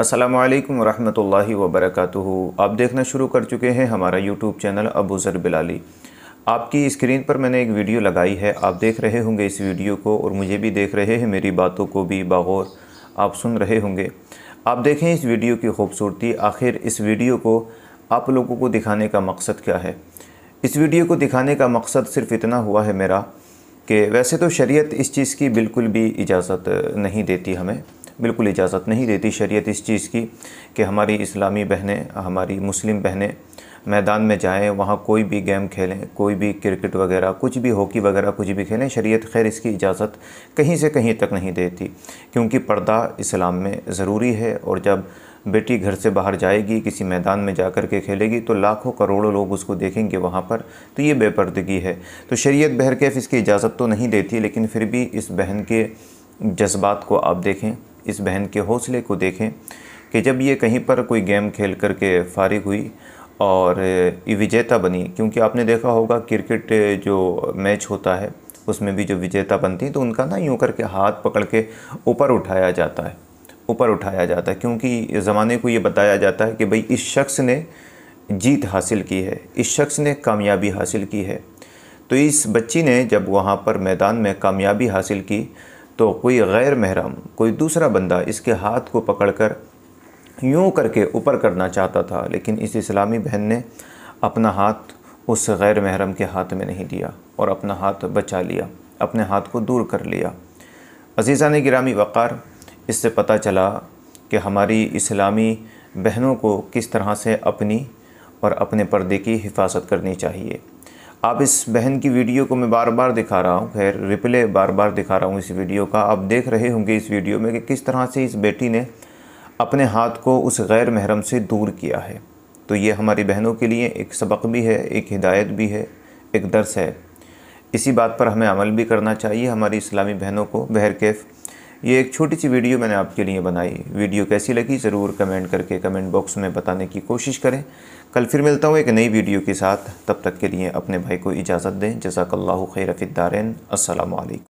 असलकम वरहमल वबरक आप देखना शुरू कर चुके हैं हमारा यूट्यूब चैनल अबू ज़र बिलाली आपकी स्क्रीन पर मैंने एक वीडियो लगाई है आप देख रहे होंगे इस वीडियो को और मुझे भी देख रहे हैं मेरी बातों को भी बागौर आप सुन रहे होंगे आप देखें इस वीडियो की खूबसूरती आखिर इस वीडियो को आप लोगों को दिखाने का मकसद क्या है इस वीडियो को दिखाने का मकसद सिर्फ इतना हुआ है मेरा कि वैसे तो शरीयत इस चीज़ की बिल्कुल भी इजाज़त नहीं देती हमें बिल्कुल इजाज़त नहीं देती शरीयत इस चीज़ की कि हमारी इस्लामी बहनें हमारी मुस्लिम बहनें मैदान में जाएं वहाँ कोई भी गेम खेलें कोई भी क्रिकेट वगैरह कुछ भी हॉकी वगैरह कुछ भी खेलें शरीयत खैर इसकी इजाज़त कहीं से कहीं तक नहीं देती क्योंकि पर्दा इस्लाम में ज़रूरी है और जब बेटी घर से बाहर जाएगी किसी मैदान में जा कर के खेलेगी तो लाखों करोड़ों लोग उसको देखेंगे वहाँ पर तो ये बेपर्दगी है तो शरीयत बहरकैफ इसकी इजाज़त तो नहीं देती लेकिन फिर भी इस बहन के जज्बात को आप देखें इस बहन के हौसले को देखें कि जब ये कहीं पर कोई गेम खेल कर के फारिग हुई और ये विजेता बनी क्योंकि आपने देखा होगा क्रिकेट जो मैच होता है उसमें भी जो विजेता बनती है तो उनका ना यूँ करके हाथ पकड़ के ऊपर उठाया जाता है ऊपर उठाया जाता है क्योंकि ज़माने को ये बताया जाता है कि भाई इस शख्स ने जीत हासिल की है इस शख्स ने कामयाबी हासिल की है तो इस बच्ची ने जब वहाँ पर मैदान में कामयाबी हासिल की तो कोई गैर महरम कोई दूसरा बंदा इसके हाथ को पकड़कर यूं करके ऊपर करना चाहता था लेकिन इस इस्लामी बहन ने अपना हाथ उस गैर महरम के हाथ में नहीं दिया और अपना हाथ बचा लिया अपने हाथ को दूर कर लिया अजीज़ा ने गिरामी वक़ार इससे पता चला कि हमारी इस्लामी बहनों को किस तरह से अपनी और अपने पर्दे की हिफाजत करनी चाहिए आप इस बहन की वीडियो को मैं बार बार दिखा रहा हूँ खैर रिप्ले बार बार दिखा रहा हूँ इस वीडियो का आप देख रहे होंगे इस वीडियो में कि किस तरह से इस बेटी ने अपने हाथ को उस गैर महरम से दूर किया है तो ये हमारी बहनों के लिए एक सबक भी है एक हिदायत भी है एक दर्स है इसी बात पर हमें अमल भी करना चाहिए हमारी इस्लामी बहनों को बहरकैफ़ ये एक छोटी सी वीडियो मैंने आपके लिए बनाई वीडियो कैसी लगी ज़रूर कमेंट करके कमेंट बॉक्स में बताने की कोशिश करें कल फिर मिलता हूँ एक नई वीडियो के साथ तब तक के लिए अपने भाई को इजाज़त दें जजाकल्ला खैरफ़ारन असलकम